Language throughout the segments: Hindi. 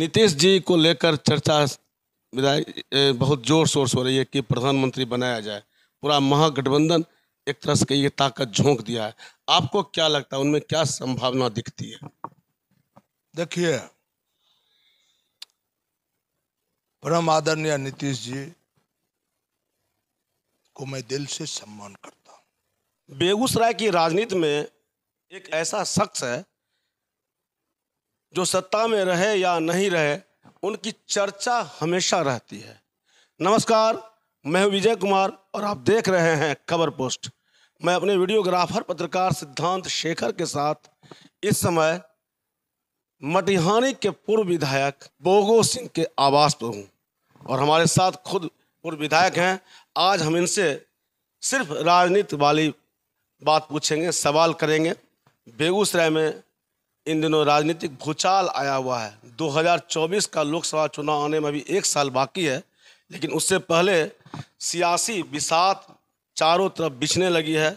नीतीश जी को लेकर चर्चा बहुत जोर शोर से हो रही है कि प्रधानमंत्री बनाया जाए पूरा महागठबंधन एक तरह से कहिए ताकत झोंक दिया है आपको क्या लगता है उनमें क्या संभावना दिखती है देखिए परम आदरणीय नीतीश जी को मैं दिल से सम्मान करता हूँ बेगूसराय की राजनीति में एक ऐसा शख्स है जो सत्ता में रहे या नहीं रहे उनकी चर्चा हमेशा रहती है नमस्कार मैं विजय कुमार और आप देख रहे हैं खबर पोस्ट मैं अपने वीडियोग्राफर पत्रकार सिद्धांत शेखर के साथ इस समय मटिहानी के पूर्व विधायक बोगो सिंह के आवास पर हूँ और हमारे साथ खुद पूर्व विधायक हैं आज हम इनसे सिर्फ राजनीति वाली बात पूछेंगे सवाल करेंगे बेगूसराय में इन दिनों राजनीतिक भूचाल आया हुआ है 2024 का लोकसभा चुनाव आने में अभी एक साल बाकी है लेकिन उससे पहले सियासी विसात चारों तरफ बिछने लगी है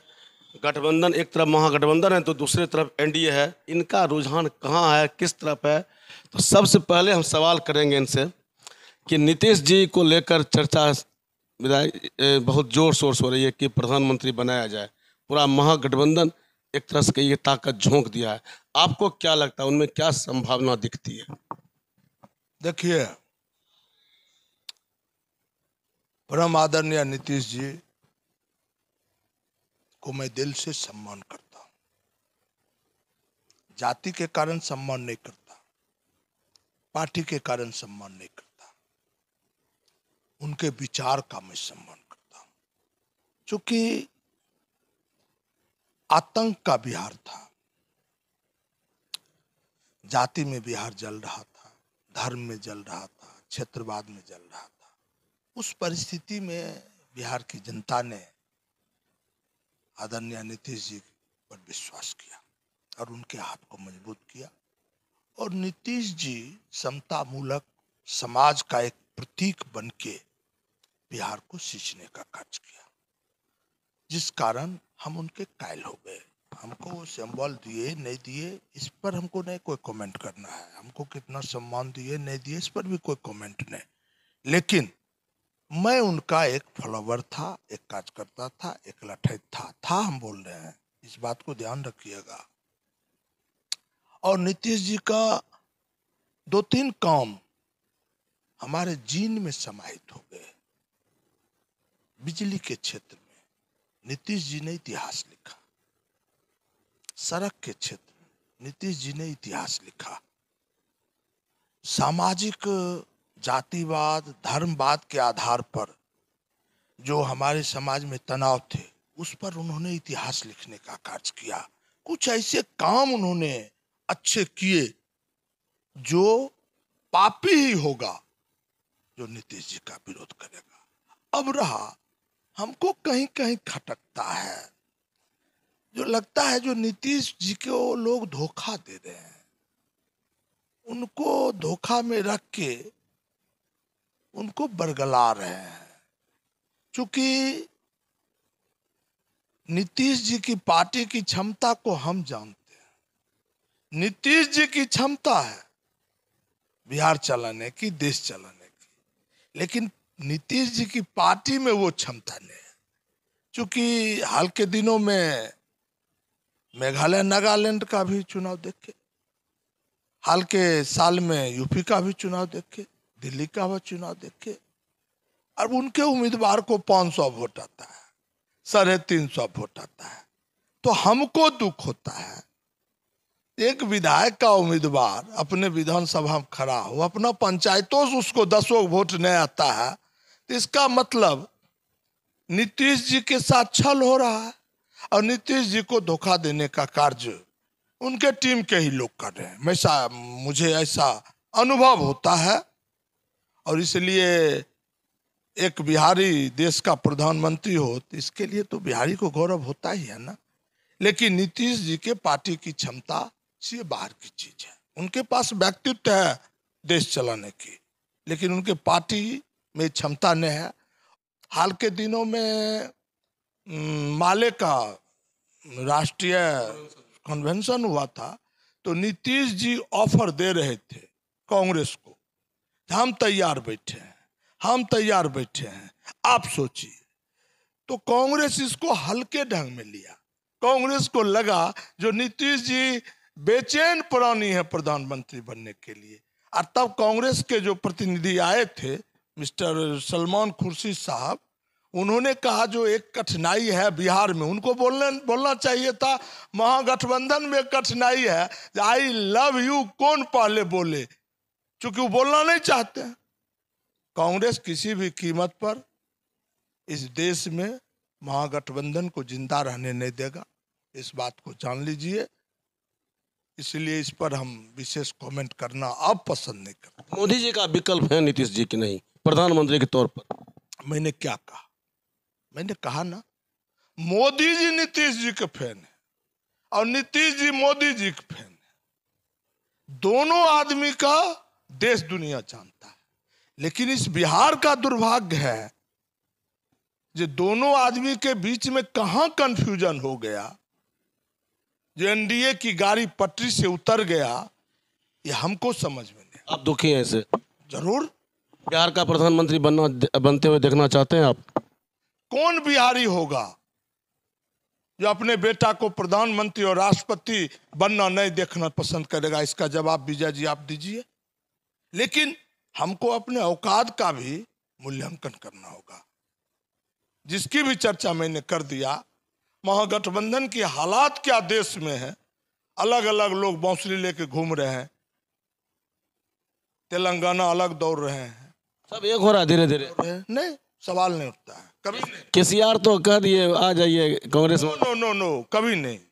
गठबंधन एक तरफ महागठबंधन है तो दूसरे तरफ एनडीए है इनका रुझान कहाँ है किस तरफ है तो सबसे पहले हम सवाल करेंगे इनसे कि नीतीश जी को लेकर चर्चा बहुत ज़ोर शोर से हो रही है कि प्रधानमंत्री बनाया जाए पूरा महागठबंधन एक तरह से कहिए ताकत झोंक दिया है आपको क्या लगता है उनमें क्या संभावना दिखती है देखिए परम आदरणीय नीतीश जी को मैं दिल से सम्मान करता हूं जाति के कारण सम्मान नहीं करता पार्टी के कारण सम्मान नहीं करता उनके विचार का मैं सम्मान करता हूं चूंकि आतंक का बिहार था जाति में बिहार जल रहा था धर्म में जल रहा था क्षेत्रवाद में जल रहा था उस परिस्थिति में बिहार की जनता ने आदरणीय नीतीश जी पर विश्वास किया और उनके हाथ को मजबूत किया और नीतीश जी समता मूलक समाज का एक प्रतीक बनके बिहार को सींचने का कार्य किया जिस कारण हम उनके कायल हो गए हमको वो सिम्बॉल दिए नहीं दिए इस पर हमको नहीं कोई कमेंट करना है हमको कितना सम्मान दिए नहीं दिए इस पर भी कोई कमेंट नहीं लेकिन मैं उनका एक फॉलोवर था एक कार्यकर्ता था एक लठैत था था हम बोल रहे हैं इस बात को ध्यान रखिएगा और नीतीश जी का दो तीन काम हमारे जीन में समाहित हो गए बिजली के क्षेत्र में नीतीश जी ने इतिहास लिखा सड़क के क्षेत्र में नीतीश जी ने इतिहास लिखा सामाजिक जातिवाद धर्मवाद के आधार पर जो हमारे समाज में तनाव थे उस पर उन्होंने इतिहास लिखने का कार्य किया कुछ ऐसे काम उन्होंने अच्छे किए जो पापी ही होगा जो नीतीश जी का विरोध करेगा अब रहा हमको कहीं कहीं खटकता है जो लगता है जो नीतीश जी को लोग धोखा दे रहे हैं उनको धोखा में रख के उनको बरगला रहे हैं चूंकि नीतीश जी की पार्टी की क्षमता को हम जानते हैं नीतीश जी की क्षमता है बिहार चलाने की देश चलाने की लेकिन नीतीश जी की पार्टी में वो क्षमता नहीं है हाल के दिनों में मेघालय नागालैंड का भी चुनाव देखे हाल के साल में यूपी का भी चुनाव देखे दिल्ली का भी चुनाव देखे और उनके उम्मीदवार को 500 सौ वोट आता है साढ़े तीन सौ वोट आता है तो हमको दुख होता है एक विधायक का उम्मीदवार अपने विधानसभा में खड़ा हो अपना पंचायतों से उसको दसों वोट नहीं आता है तो इसका मतलब नीतीश जी के साथ छल हो रहा है और नीतीश जी को धोखा देने का कार्य उनके टीम के ही लोग कर रहे हैं ऐसा मुझे ऐसा अनुभव होता है और इसलिए एक बिहारी देश का प्रधानमंत्री हो तो इसके लिए तो बिहारी को गौरव होता ही है ना लेकिन नीतीश जी के पार्टी की क्षमता से बाहर की चीज है उनके पास व्यक्तित्व है देश चलाने की लेकिन उनके पार्टी में क्षमता नहीं है हाल के दिनों में माले का राष्ट्रीय कन्वेंशन हुआ था तो नीतीश जी ऑफर दे रहे थे कांग्रेस को हम तैयार बैठे हैं हम तैयार बैठे हैं आप सोचिए तो कांग्रेस इसको हल्के ढंग में लिया कांग्रेस को लगा जो नीतीश जी बेचैन प्राणी है प्रधानमंत्री बनने के लिए और तब कांग्रेस के जो प्रतिनिधि आए थे मिस्टर सलमान खुर्शीद साहब उन्होंने कहा जो एक कठिनाई है बिहार में उनको बोलने बोलना चाहिए था महागठबंधन में कठिनाई है आई लव यू कौन पहले बोले चूंकि वो बोलना नहीं चाहते कांग्रेस किसी भी कीमत पर इस देश में महागठबंधन को जिंदा रहने नहीं देगा इस बात को जान लीजिए इसलिए इस पर हम विशेष कमेंट करना अब पसंद नहीं करते मोदी जी का विकल्प है नीतीश जी की नहीं प्रधानमंत्री के तौर पर मैंने क्या कहा मैंने कहा ना मोदी जी नीतीश जी के फैन है और नीतीश जी मोदी जी के फैन है दोनों आदमी का देश दुनिया जानता है लेकिन इस बिहार का दुर्भाग्य है जो दोनों आदमी के बीच में कहा कंफ्यूजन हो गया जो एनडीए की गाड़ी पटरी से उतर गया ये हमको समझ में नहीं आप दुखी हैं इसे जरूर बिहार का प्रधानमंत्री बनना बनते हुए देखना चाहते हैं आप कौन बिहारी होगा जो अपने बेटा को प्रधानमंत्री और राष्ट्रपति बनना नहीं देखना पसंद करेगा इसका जवाब विजय जी आप दीजिए लेकिन हमको अपने औकात का भी मूल्यांकन करना होगा जिसकी भी चर्चा मैंने कर दिया महागठबंधन की हालात क्या देश में है अलग अलग लोग बांसुरी लेके घूम रहे हैं तेलंगाना अलग दौड़ रहे हैं सब एक हो रहा है धीरे धीरे नहीं सवाल नहीं उठता है कभी नहीं के सी आर तो कह दिए आ जाइए कांग्रेस नो नो नो कभी नहीं